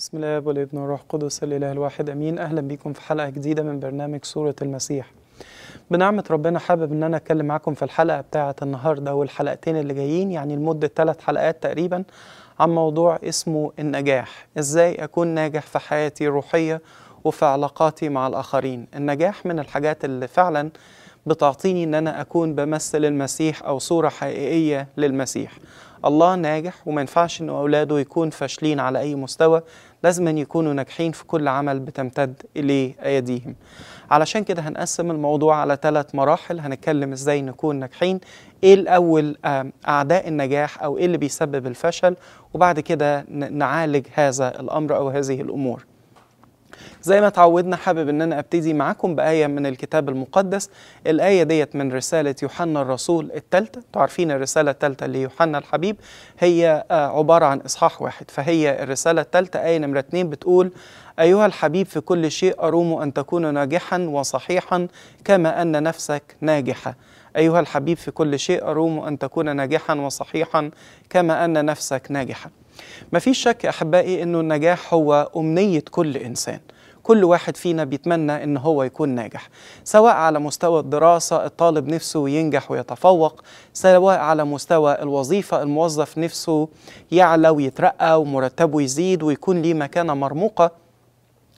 بسم الله والابن والروح القدس الاله الواحد امين اهلا بيكم في حلقه جديده من برنامج سوره المسيح بنعمه ربنا حابب ان انا اتكلم معاكم في الحلقه بتاعه النهارده والحلقتين اللي جايين يعني لمده ثلاث حلقات تقريبا عن موضوع اسمه النجاح ازاي اكون ناجح في حياتي الروحيه وفي علاقاتي مع الاخرين النجاح من الحاجات اللي فعلا بتعطيني ان انا اكون بمثل المسيح او صوره حقيقيه للمسيح الله ناجح وما ينفعش ان اولاده يكون فاشلين على اي مستوى لازم أن يكونوا ناجحين في كل عمل بتمتد اليه ايديهم علشان كده هنقسم الموضوع على ثلاث مراحل هنتكلم ازاي نكون ناجحين ايه الاول اعداء النجاح او ايه اللي بيسبب الفشل وبعد كده نعالج هذا الامر او هذه الامور زي ما تعودنا حابب ان انا ابتدي معاكم بايه من الكتاب المقدس الايه ديت من رساله يوحنا الرسول الثالثه تعرفين الرساله الثالثه ليوحنا الحبيب هي آه، عباره عن اصحاح واحد فهي الرساله الثالثه ايه نمره اثنين بتقول ايها الحبيب في كل شيء اروم ان تكون ناجحا وصحيحا كما ان نفسك ناجحه ايها الحبيب في كل شيء اروم ان تكون ناجحا وصحيحا كما ان نفسك ناجحه ما فيش شك أحبائي أنه النجاح هو أمنية كل إنسان كل واحد فينا بيتمنى ان هو يكون ناجح سواء على مستوى الدراسة الطالب نفسه ينجح ويتفوق سواء على مستوى الوظيفة الموظف نفسه يعلى ويترقى ومرتبه يزيد ويكون ليه مكانة مرموقة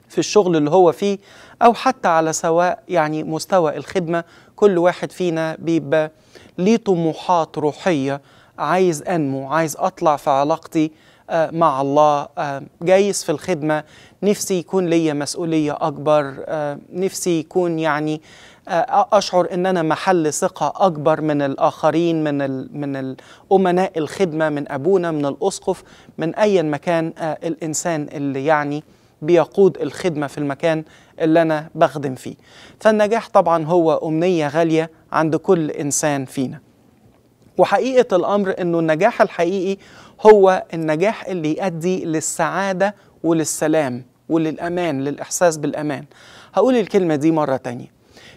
في الشغل اللي هو فيه او حتى على سواء يعني مستوى الخدمة كل واحد فينا بيبقى ليه طموحات روحية عايز انمو عايز اطلع في علاقتي آه، مع الله آه، جايز في الخدمة نفسي يكون ليا مسؤولية أكبر آه، نفسي يكون يعني اشعر ان انا محل ثقه اكبر من الاخرين من من الامناء الخدمه من ابونا من الاسقف من ايا مكان الانسان اللي يعني بيقود الخدمه في المكان اللي انا بخدم فيه فالنجاح طبعا هو امنيه غاليه عند كل انسان فينا وحقيقه الامر انه النجاح الحقيقي هو النجاح اللي يؤدي للسعادة وللسلام وللأمان للإحساس بالأمان هقول الكلمة دي مرة تانية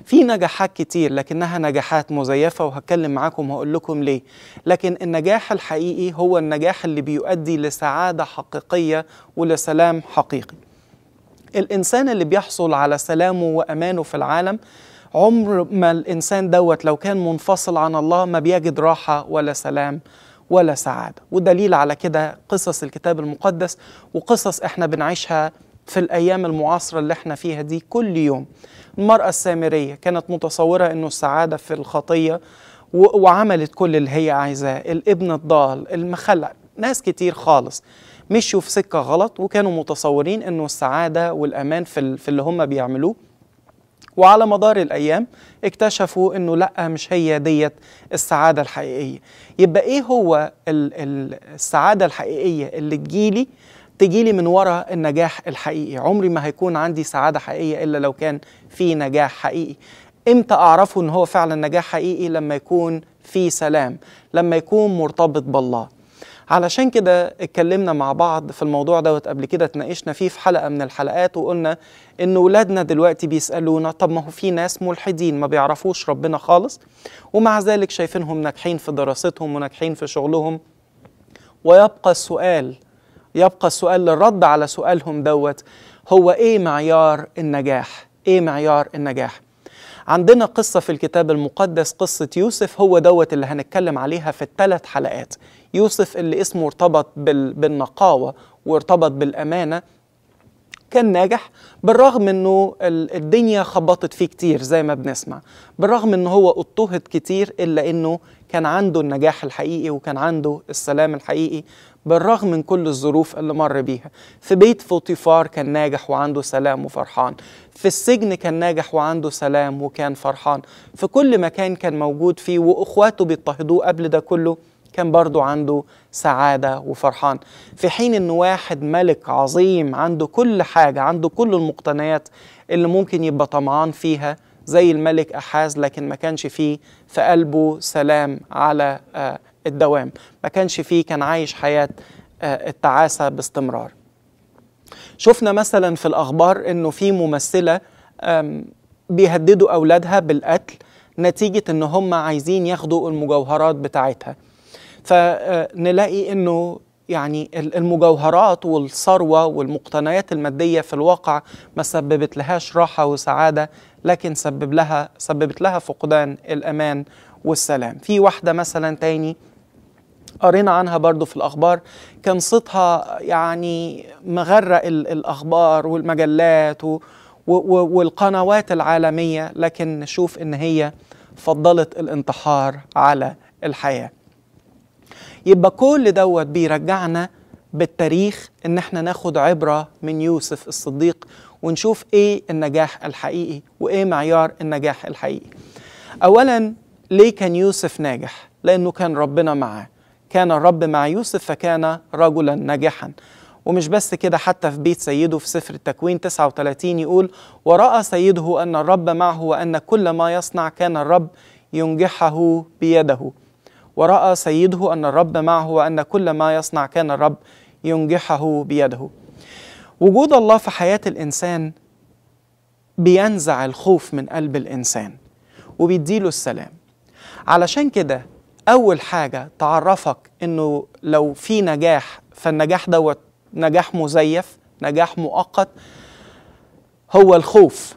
في نجاحات كتير لكنها نجاحات مزيفة وهتكلم معاكم وهقول لكم ليه لكن النجاح الحقيقي هو النجاح اللي بيؤدي لسعادة حقيقية ولسلام حقيقي الإنسان اللي بيحصل على سلامه وأمانه في العالم عمر ما الإنسان دوت لو كان منفصل عن الله ما بيجد راحة ولا سلام ولا سعادة ودليل على كده قصص الكتاب المقدس وقصص احنا بنعيشها في الأيام المعاصرة اللي احنا فيها دي كل يوم المرأة السامرية كانت متصورة أنه السعادة في الخطية وعملت كل اللي هي عايزاه الابن الضال المخلع ناس كتير خالص مشوا في سكة غلط وكانوا متصورين أنه السعادة والأمان في, في اللي هم بيعملوه وعلى مدار الأيام اكتشفوا أنه لأ مش هي ديت السعادة الحقيقية يبقى إيه هو ال ال السعادة الحقيقية اللي تجيلي تجيلي من وراء النجاح الحقيقي عمري ما هيكون عندي سعادة حقيقية إلا لو كان في نجاح حقيقي امتى اعرفه ان هو فعلا نجاح حقيقي لما يكون في سلام لما يكون مرتبط بالله علشان كده اتكلمنا مع بعض في الموضوع دوت قبل كده اتناقشنا فيه في حلقه من الحلقات وقلنا ان ولادنا دلوقتي بيسالونا طب ما هو في ناس ملحدين ما بيعرفوش ربنا خالص ومع ذلك شايفينهم ناجحين في دراستهم وناجحين في شغلهم ويبقى السؤال يبقى السؤال للرد على سؤالهم دوت هو ايه معيار النجاح ايه معيار النجاح عندنا قصة في الكتاب المقدس قصة يوسف هو دوت اللي هنتكلم عليها في الثلاث حلقات يوسف اللي اسمه ارتبط بالنقاوة وارتبط بالأمانة كان ناجح بالرغم انه الدنيا خبطت فيه كتير زي ما بنسمع بالرغم انه هو اضطهد كتير الا انه كان عنده النجاح الحقيقي وكان عنده السلام الحقيقي بالرغم من كل الظروف اللي مر بيها في بيت فوتيفار كان ناجح وعنده سلام وفرحان في السجن كان ناجح وعنده سلام وكان فرحان في كل مكان كان موجود فيه واخواته بيضطهدوه قبل ده كله كان برضو عنده سعادة وفرحان في حين أن واحد ملك عظيم عنده كل حاجة عنده كل المقتنيات اللي ممكن يبقى طمعان فيها زي الملك أحاز لكن ما كانش فيه في قلبه سلام على آه، الدوام ما كانش فيه كان عايش حياة آه، التعاسة باستمرار شفنا مثلا في الأخبار أنه في ممثلة بيهددوا أولادها بالقتل نتيجة أن هم عايزين ياخدوا المجوهرات بتاعتها فنلاقي انه يعني المجوهرات والثروة والمقتنيات المادية في الواقع ما سببت لهاش راحة وسعادة لكن سبب لها سببت لها فقدان الأمان والسلام في واحدة مثلا تاني قرينا عنها برضو في الأخبار كان صيتها يعني مغرق الأخبار والمجلات و والقنوات العالمية لكن نشوف إن هي فضلت الانتحار على الحياة يبقى كل دوت بيرجعنا بالتاريخ ان احنا ناخد عبره من يوسف الصديق ونشوف ايه النجاح الحقيقي وايه معيار النجاح الحقيقي اولا ليه كان يوسف ناجح لانه كان ربنا معاه كان الرب مع يوسف فكان رجلا ناجحا ومش بس كده حتى في بيت سيده في سفر التكوين 39 يقول وراى سيده ان الرب معه وان كل ما يصنع كان الرب ينجحه بيده ورأى سيده أن الرب معه وأن كل ما يصنع كان الرب ينجحه بيده وجود الله في حياة الإنسان بينزع الخوف من قلب الإنسان وبيديله السلام علشان كده أول حاجة تعرفك إنه لو في نجاح فالنجاح دوت نجاح مزيف نجاح مؤقت هو الخوف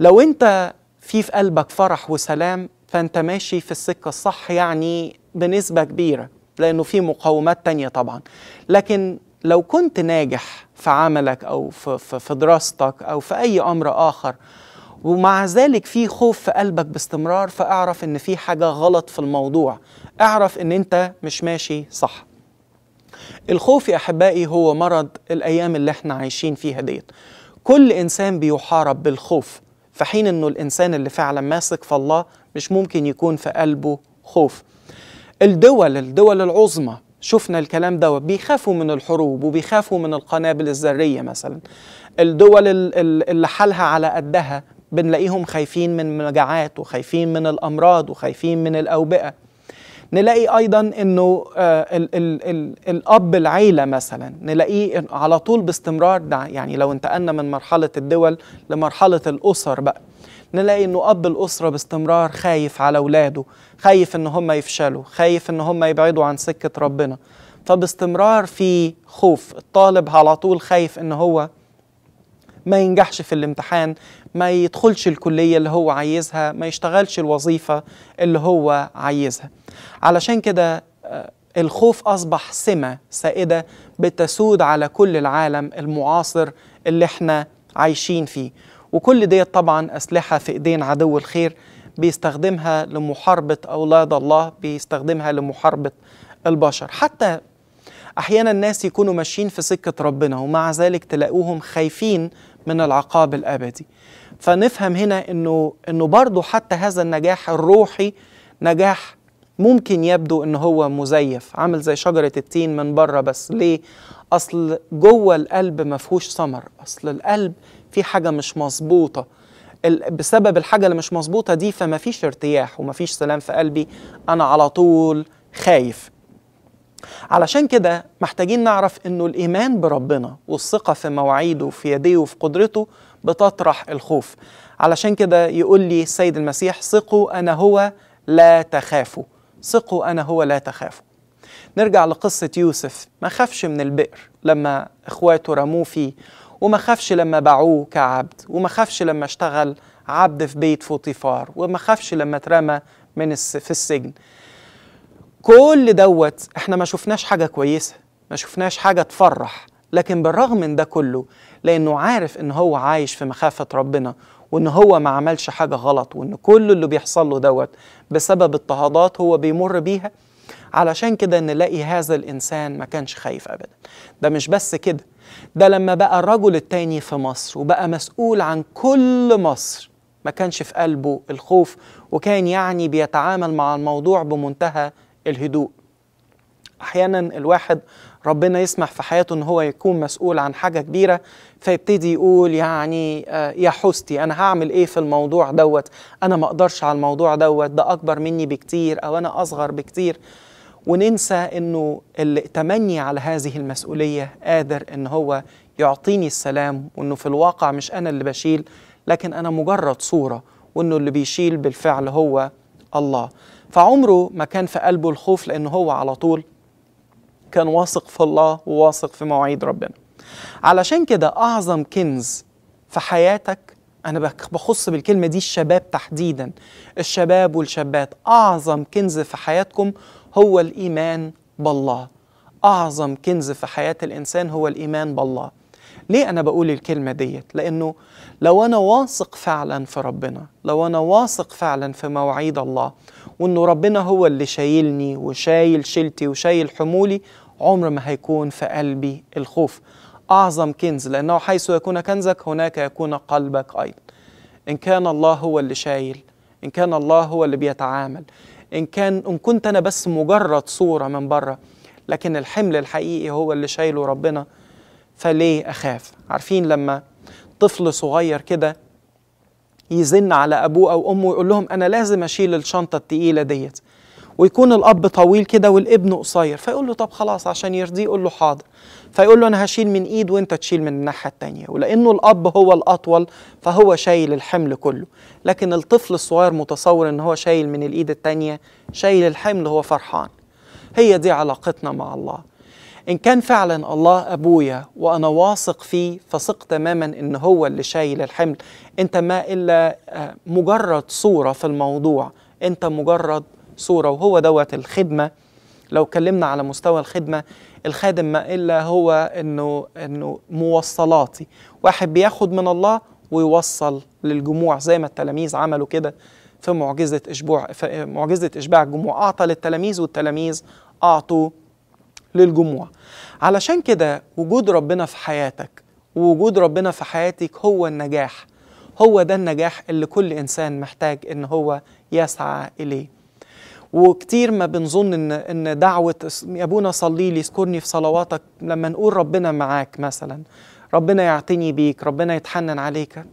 لو أنت في في قلبك فرح وسلام فانت ماشي في السكه الصح يعني بنسبه كبيره لانه في مقاومات تانية طبعا لكن لو كنت ناجح في عملك او في, في دراستك او في اي امر اخر ومع ذلك في خوف في قلبك باستمرار فاعرف ان في حاجه غلط في الموضوع اعرف ان انت مش ماشي صح الخوف يا احبائي هو مرض الايام اللي احنا عايشين فيها ديت كل انسان بيحارب بالخوف في حين انه الانسان اللي فعلا ماسك في الله مش ممكن يكون في قلبه خوف الدول الدول العظمى شفنا الكلام دوت بيخافوا من الحروب وبيخافوا من القنابل الذرية مثلا الدول اللي حالها على قدها بنلاقيهم خايفين من مجاعات وخايفين من الأمراض وخايفين من الأوبئة نلاقي ايضا انه آه، ال ال الاب العيله مثلا نلاقيه على طول باستمرار ده يعني لو انتقلنا من مرحله الدول لمرحله الاسر بقى نلاقي انه اب الاسره باستمرار خايف على اولاده خايف ان هم يفشلوا خايف ان هم يبعدوا عن سكه ربنا فباستمرار في خوف الطالب على طول خايف ان هو ما ينجحش في الامتحان ما يدخلش الكلية اللي هو عايزها ما يشتغلش الوظيفة اللي هو عايزها علشان كده آه، الخوف أصبح سمة سائدة بتسود على كل العالم المعاصر اللي احنا عايشين فيه وكل ديت طبعا أسلحة في إيدين عدو الخير بيستخدمها لمحاربة أولاد الله بيستخدمها لمحاربة البشر حتى أحيانا الناس يكونوا ماشيين في سكة ربنا ومع ذلك تلاقوهم خايفين من العقاب الأبدي فنفهم هنا انه انه برضه حتى هذا النجاح الروحي نجاح ممكن يبدو ان هو مزيف عامل زي شجره التين من بره بس ليه اصل جوه القلب ما فيهوش ثمر اصل القلب في حاجه مش مظبوطه بسبب الحاجه اللي مش مظبوطه دي فما فيش ارتياح وما فيش سلام في قلبي انا على طول خايف علشان كده محتاجين نعرف انه الايمان بربنا والثقه في مواعيده وفي يديه وفي قدرته بتطرح الخوف علشان كده يقول لي السيد المسيح ثقوا أنا هو لا تخافوا ثقوا أنا هو لا تخافوا نرجع لقصة يوسف ما خافش من البئر لما إخواته رموه فيه وما خافش لما باعوه كعبد وما خافش لما اشتغل عبد في بيت فوطيفار وما خافش لما اترمى من الس... في السجن كل دوت احنا ما شفناش حاجة كويسة ما شفناش حاجة تفرح لكن بالرغم من ده كله لانه عارف ان هو عايش في مخافه ربنا وان هو ما عملش حاجه غلط وان كل اللي بيحصل له دوت بسبب اضطهادات هو بيمر بيها علشان كده نلاقي هذا الانسان ما كانش خايف ابدا ده مش بس كده ده لما بقى الرجل التاني في مصر وبقى مسؤول عن كل مصر ما كانش في قلبه الخوف وكان يعني بيتعامل مع الموضوع بمنتهى الهدوء احيانا الواحد ربنا يسمح في حياته ان هو يكون مسؤول عن حاجه كبيره فيبتدي يقول يعني آه، يا حستي انا هعمل ايه في الموضوع دوت انا ما اقدرش على الموضوع دوت ده اكبر مني بكتير او انا اصغر بكتير وننسى انه اللي تمني على هذه المسؤوليه قادر ان هو يعطيني السلام وانه في الواقع مش انا اللي بشيل لكن انا مجرد صوره وانه اللي بيشيل بالفعل هو الله فعمره ما كان في قلبه الخوف لانه هو على طول كان واثق في الله وواثق في مواعيد ربنا علشان كده أعظم كنز في حياتك أنا بخص بالكلمة دي الشباب تحديدا الشباب والشابات أعظم كنز في حياتكم هو الإيمان بالله أعظم كنز في حياة الإنسان هو الإيمان بالله ليه أنا بقول الكلمة ديت؟ لأنه لو أنا واثق فعلا في ربنا لو أنا واثق فعلا في مواعيد الله وانه ربنا هو اللي شايلني وشايل شيلتي وشايل حمولي عمر ما هيكون في قلبي الخوف اعظم كنز لانه حيث يكون كنزك هناك يكون قلبك ايضا ان كان الله هو اللي شايل ان كان الله هو اللي بيتعامل ان كان ان كنت انا بس مجرد صوره من بره لكن الحمل الحقيقي هو اللي شايله ربنا فليه اخاف عارفين لما طفل صغير كده يزن على أبوه أو أمه ويقول لهم أنا لازم أشيل الشنطة التقيلة ديت ويكون الأب طويل كده والابن قصير فيقول له طب خلاص عشان يرضيه يقول له حاضر فيقول له أنا هشيل من إيد وأنت تشيل من الناحية التانية ولأنه الأب هو الأطول فهو شايل الحمل كله لكن الطفل الصغير متصور إن هو شايل من الإيد التانية شايل الحمل هو فرحان هي دي علاقتنا مع الله إن كان فعلا الله أبويا وأنا واثق فيه فثق تماما إن هو اللي شايل الحمل أنت ما إلا آه، مجرد صورة في الموضوع أنت مجرد صورة وهو دوت الخدمة لو اتكلمنا على مستوى الخدمة الخادم ما إلا هو إنه إنه موصلاتي واحد بياخد من الله ويوصل للجموع زي ما التلاميذ عملوا كده في معجزة إشباع معجزة إشباع الجموع أعطى للتلاميذ والتلاميذ أعطوا للجموع علشان كده وجود ربنا في حياتك ووجود ربنا في حياتك هو النجاح هو ده النجاح اللي كل إنسان محتاج إن هو يسعى إليه وكتير ما بنظن ان ان دعوه يا ابونا صلي لي اذكرني في صلواتك لما نقول ربنا معاك مثلا ربنا يعتني بيك ربنا يتحنن عليك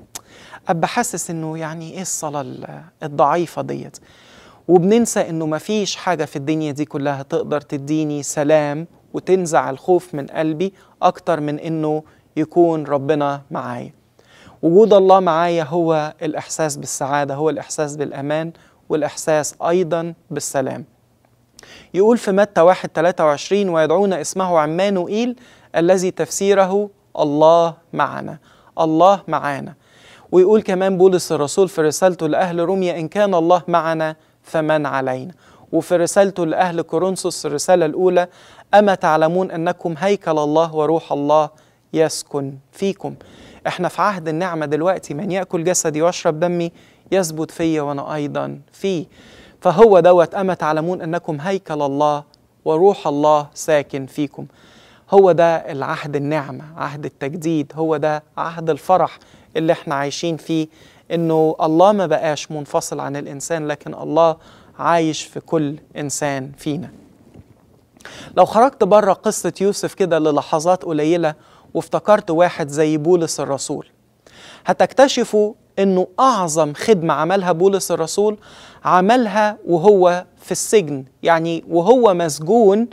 ابقى حاسس انه يعني ايه الصلاه الضعيفه ديت وبننسى انه مفيش حاجه في الدنيا دي كلها تقدر تديني سلام وتنزع الخوف من قلبي اكتر من انه يكون ربنا معايا وجود الله معايا هو الاحساس بالسعاده هو الاحساس بالامان والاحساس ايضا بالسلام يقول في متى واحد 23 ويدعون اسمه عمانوئيل الذي تفسيره الله معنا الله معانا ويقول كمان بولس الرسول في رسالته لأهل روميا إن كان الله معنا فمن علينا وفي رسالته لأهل كورنثوس الرسالة الأولى أما تعلمون أنكم هيكل الله وروح الله يسكن فيكم احنا في عهد النعمة دلوقتي من يأكل جسدي ويشرب دمي يثبت فيا وأنا أيضا فيه فهو دوت أما تعلمون أنكم هيكل الله وروح الله ساكن فيكم هو ده العهد النعمة عهد التجديد هو ده عهد الفرح اللي احنا عايشين فيه انه الله ما بقاش منفصل عن الانسان لكن الله عايش في كل انسان فينا لو خرجت بره قصة يوسف كده للحظات قليلة وافتكرت واحد زي بولس الرسول هتكتشفوا انه اعظم خدمة عملها بولس الرسول عملها وهو في السجن يعني وهو مسجون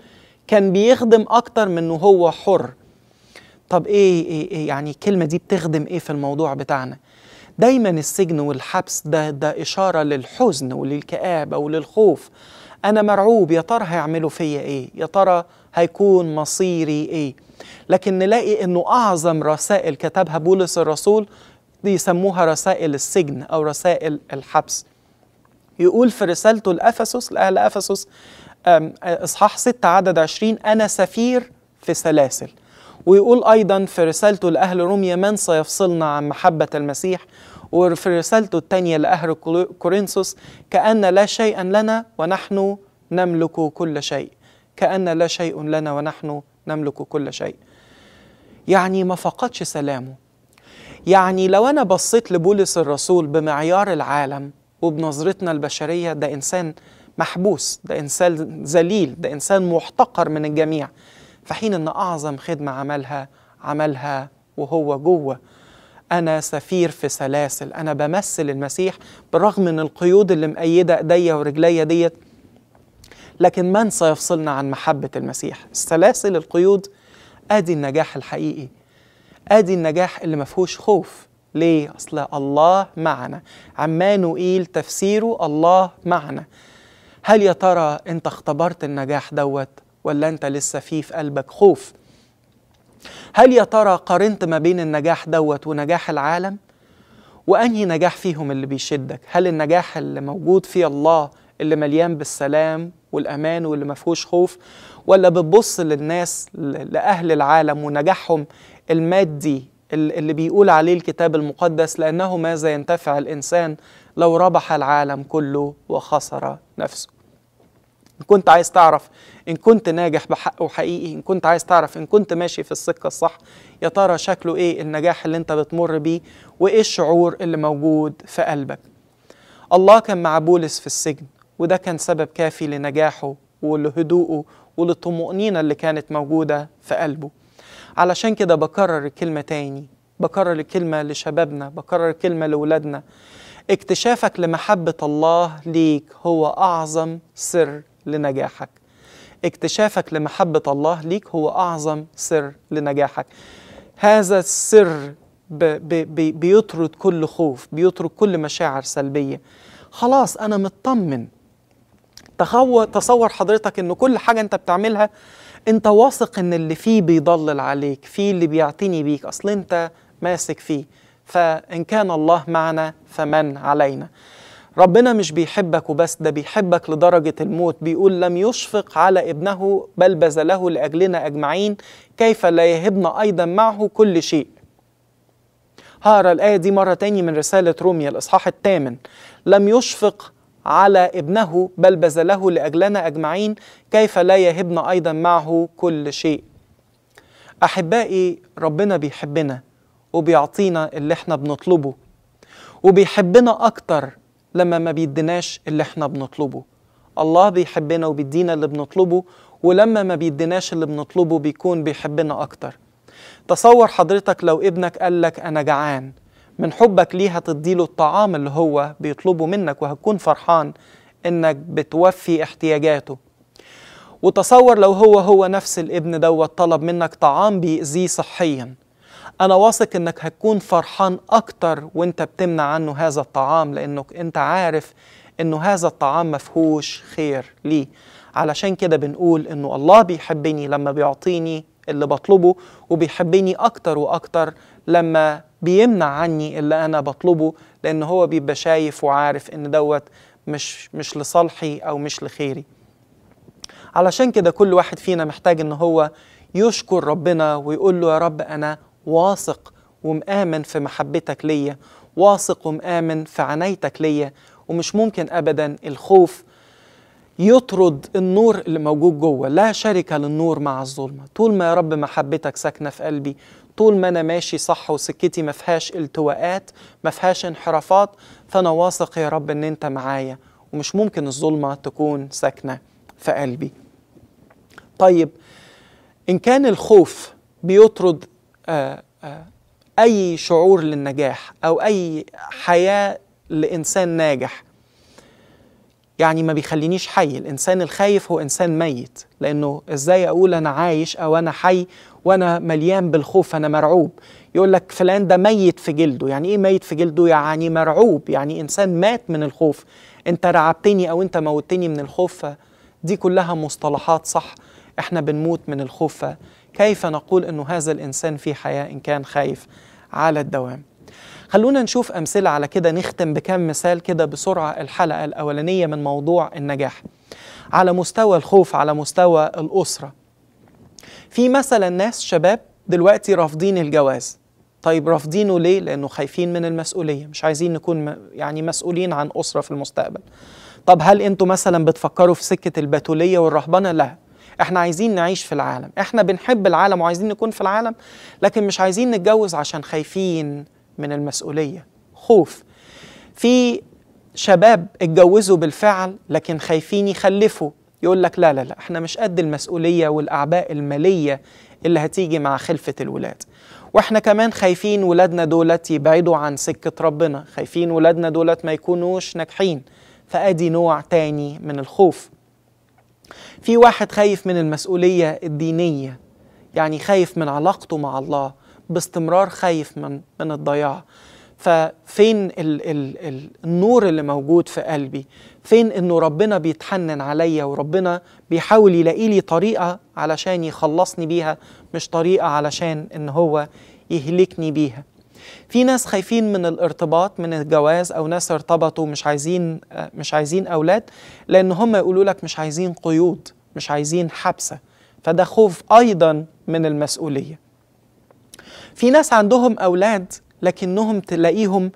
كان بيخدم اكتر من هو حر طب إيه, إيه, إيه يعني الكلمة دي بتخدم إيه في الموضوع بتاعنا دايما السجن والحبس ده ده إشارة للحزن وللكآبة وللخوف أنا مرعوب يا ترى هيعملوا فيا إيه يا ترى هيكون مصيري إيه لكن نلاقي أنه أعظم رسائل كتبها بولس الرسول دي يسموها رسائل السجن أو رسائل الحبس يقول في رسالته لأفسس لأهل أفسس إصحاح 6 عدد 20 أنا سفير في سلاسل ويقول أيضا في رسالته لأهل روميا من سيفصلنا عن محبة المسيح وفي رسالته الثانية لأهل كورنثوس كأن لا شيئا لنا ونحن نملك كل شيء كأن لا شيء لنا ونحن نملك كل شيء يعني ما فقدش سلامه يعني لو أنا بصيت لبولس الرسول بمعيار العالم وبنظرتنا البشرية ده إنسان محبوس ده إنسان ذليل ده إنسان محتقر من الجميع في حين أن أعظم خدمة عملها عملها وهو جوه أنا سفير في سلاسل أنا بمثل المسيح بالرغم من القيود اللي مقيدة إيديا ورجليا ديت لكن من سيفصلنا عن محبة المسيح السلاسل القيود أدي النجاح الحقيقي أدي النجاح اللي مفهوش خوف ليه؟ أصل الله معنا عمانوئيل تفسيره الله معنا هل يا ترى أنت اختبرت النجاح دوت ولا انت لسه في في قلبك خوف هل يا ترى قارنت ما بين النجاح دوت ونجاح العالم وانهي نجاح فيهم اللي بيشدك هل النجاح اللي موجود في الله اللي مليان بالسلام والامان واللي ما فيهوش خوف ولا بتبص للناس لاهل العالم ونجاحهم المادي اللي بيقول عليه الكتاب المقدس لانه ماذا ينتفع الانسان لو ربح العالم كله وخسر نفسه إن كنت عايز تعرف إن كنت ناجح بحق وحقيقي إن كنت عايز تعرف إن كنت ماشي في السكة الصح يا ترى شكله إيه النجاح اللي أنت بتمر بيه وإيه الشعور اللي موجود في قلبك الله كان مع بولس في السجن وده كان سبب كافي لنجاحه ولهدوءه وللطمأنينة اللي كانت موجودة في قلبه علشان كده بكرر الكلمة تاني بكرر الكلمة لشبابنا بكرر الكلمة لولادنا اكتشافك لمحبة الله ليك هو أعظم سر لنجاحك اكتشافك لمحبة الله ليك هو أعظم سر لنجاحك هذا السر بيطرد كل خوف بيطرد كل مشاعر سلبية خلاص أنا مطمن تصور حضرتك أن كل حاجة أنت بتعملها أنت واثق أن اللي فيه بيضلل عليك فيه اللي بيعتني بيك أصل أنت ماسك فيه فإن كان الله معنا فمن علينا ربنا مش بيحبك وبس ده بيحبك لدرجة الموت بيقول لم يشفق على ابنه بل بذله لأجلنا أجمعين كيف لا يهبنا أيضا معه كل شيء هقرا الآية دي مرة تاني من رسالة روميا الإصحاح الثامن لم يشفق على ابنه بل بذله لأجلنا أجمعين كيف لا يهبنا أيضا معه كل شيء أحبائي ربنا بيحبنا وبيعطينا اللي احنا بنطلبه وبيحبنا أكتر لما ما بيديناش اللي احنا بنطلبه الله بيحبنا وبيدينا اللي بنطلبه ولما ما بيديناش اللي بنطلبه بيكون بيحبنا أكتر تصور حضرتك لو ابنك قال لك أنا جعان من حبك ليه هتديله الطعام اللي هو بيطلبه منك وهتكون فرحان إنك بتوفي احتياجاته وتصور لو هو هو نفس الابن دوت طلب منك طعام بيأذيه صحيا أنا واثق إنك هتكون فرحان أكتر وإنت بتمنع عنه هذا الطعام لإنك إنت عارف إنه هذا الطعام مفهوش خير ليه علشان كده بنقول إنه الله بيحبني لما بيعطيني اللي بطلبه وبيحبني أكتر وأكتر لما بيمنع عني اللي أنا بطلبه لأن هو بيبقى شايف وعارف إن دوت مش مش لصالحي أو مش لخيري علشان كده كل واحد فينا محتاج إن هو يشكر ربنا ويقول له يا رب أنا واثق ومآمن في محبتك ليا واثق ومآمن في عنايتك ليا ومش ممكن أبدا الخوف يطرد النور اللي موجود جوه لا شركة للنور مع الظلمة طول ما يا رب محبتك ساكنة في قلبي طول ما أنا ماشي صح وسكتي ما فيهاش التواءات ما فيهاش انحرافات فأنا واثق يا رب إن أنت معايا ومش ممكن الظلمة تكون ساكنة في قلبي طيب إن كان الخوف بيطرد آه، آه، أي شعور للنجاح أو أي حياة لإنسان ناجح يعني ما بيخلينيش حي الإنسان الخايف هو إنسان ميت لأنه إزاي أقول أنا عايش أو أنا حي وأنا مليان بالخوف أنا مرعوب يقول لك فلان ده ميت في جلده يعني إيه ميت في جلده يعني مرعوب يعني إنسان مات من الخوف أنت رعبتني أو أنت موتني من الخوف دي كلها مصطلحات صح إحنا بنموت من الخوف كيف نقول أنه هذا الإنسان في حياة إن كان خايف على الدوام خلونا نشوف أمثلة على كده نختم بكم مثال كده بسرعة الحلقة الأولانية من موضوع النجاح على مستوى الخوف على مستوى الأسرة في مثلا ناس شباب دلوقتي رافضين الجواز طيب رافضينه ليه؟ لأنه خايفين من المسؤولية مش عايزين نكون يعني مسؤولين عن أسرة في المستقبل طب هل أنتوا مثلا بتفكروا في سكة البتولية والرهبنة؟ لا احنا عايزين نعيش في العالم احنا بنحب العالم وعايزين نكون في العالم لكن مش عايزين نتجوز عشان خايفين من المسؤولية خوف في شباب اتجوزوا بالفعل لكن خايفين يخلفوا يقول لك لا لا لا احنا مش قد المسؤولية والأعباء المالية اللي هتيجي مع خلفة الولاد واحنا كمان خايفين ولادنا دولت يبعدوا عن سكة ربنا خايفين ولادنا دولت ما يكونوش ناجحين فأدي نوع تاني من الخوف في واحد خايف من المسؤولية الدينية يعني خايف من علاقته مع الله باستمرار خايف من من الضياع ففين الـ الـ الـ النور اللي موجود في قلبي فين انه ربنا بيتحنن عليا وربنا بيحاول يلاقي لي طريقه علشان يخلصني بيها مش طريقه علشان ان هو يهلكني بيها في ناس خايفين من الارتباط من الجواز او ناس ارتبطوا مش عايزين مش عايزين اولاد لان هم يقولوا لك مش عايزين قيود مش عايزين حبسه فده خوف ايضا من المسؤوليه في ناس عندهم اولاد لكنهم تلاقيهم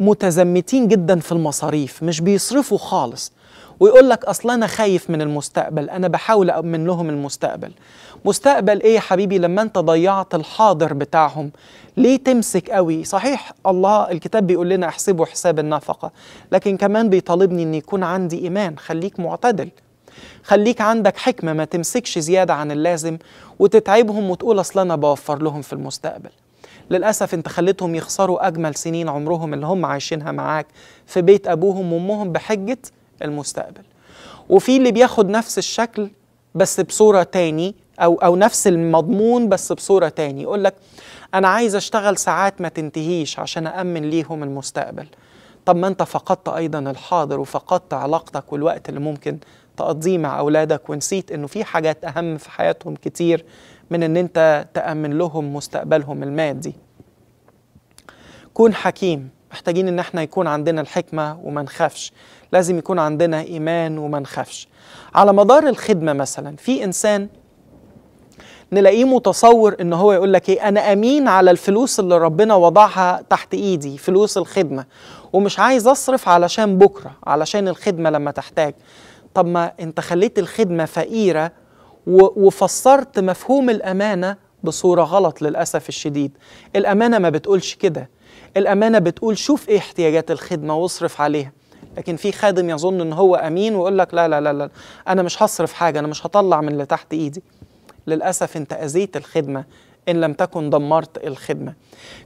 متزمتين جدا في المصاريف مش بيصرفوا خالص ويقول لك اصل انا خايف من المستقبل انا بحاول اؤمن لهم المستقبل مستقبل ايه يا حبيبي لما انت ضيعت الحاضر بتاعهم ليه تمسك قوي صحيح الله الكتاب بيقول لنا احسبوا حساب النفقه لكن كمان بيطالبني ان يكون عندي ايمان خليك معتدل خليك عندك حكمه ما تمسكش زياده عن اللازم وتتعبهم وتقول اصل انا بوفر لهم في المستقبل للأسف أنت خليتهم يخسروا أجمل سنين عمرهم اللي هم عايشينها معاك في بيت أبوهم وأمهم بحجة المستقبل وفي اللي بياخد نفس الشكل بس بصورة تاني أو, أو نفس المضمون بس بصورة تاني يقول لك أنا عايز أشتغل ساعات ما تنتهيش عشان أأمن ليهم المستقبل طب ما أنت فقدت أيضا الحاضر وفقدت علاقتك والوقت اللي ممكن تقضيه مع أولادك ونسيت أنه في حاجات أهم في حياتهم كتير من أن أنت تأمن لهم مستقبلهم المادي كون حكيم محتاجين ان احنا يكون عندنا الحكمة وما نخافش لازم يكون عندنا ايمان وما نخافش على مدار الخدمة مثلا في انسان نلاقيه متصور ان هو يقول لك ايه انا امين على الفلوس اللي ربنا وضعها تحت ايدي فلوس الخدمه ومش عايز اصرف علشان بكره علشان الخدمه لما تحتاج طب ما انت خليت الخدمه فقيره وفسرت مفهوم الامانه بصوره غلط للاسف الشديد الامانه ما بتقولش كده الامانه بتقول شوف ايه احتياجات الخدمه واصرف عليها لكن في خادم يظن ان هو امين ويقول لك لا لا لا لا انا مش هصرف حاجه انا مش هطلع من اللي تحت ايدي للأسف أنت أذيت الخدمة إن لم تكن دمرت الخدمة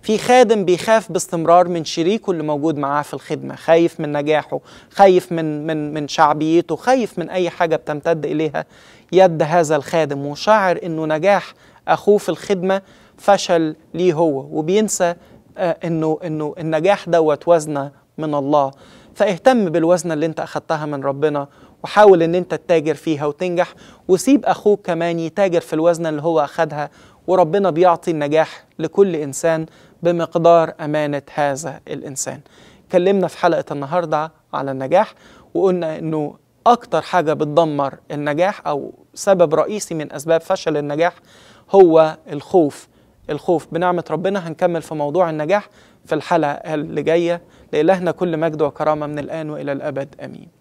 في خادم بيخاف باستمرار من شريكه اللي موجود معاه في الخدمة خايف من نجاحه خايف من, من, من شعبيته خايف من أي حاجة بتمتد إليها يد هذا الخادم وشاعر أنه نجاح أخوه في الخدمة فشل ليه هو وبينسى آه، أنه, إنه النجاح دوت وزنة من الله فاهتم بالوزنة اللي انت أخدتها من ربنا وحاول ان انت تتاجر فيها وتنجح وسيب اخوك كمان يتاجر في الوزنه اللي هو اخدها وربنا بيعطي النجاح لكل انسان بمقدار امانه هذا الانسان اتكلمنا في حلقه النهارده على النجاح وقلنا انه اكتر حاجه بتدمر النجاح او سبب رئيسي من اسباب فشل النجاح هو الخوف الخوف بنعمه ربنا هنكمل في موضوع النجاح في الحلقه اللي جايه لالهنا كل مجد وكرامه من الان والى الابد امين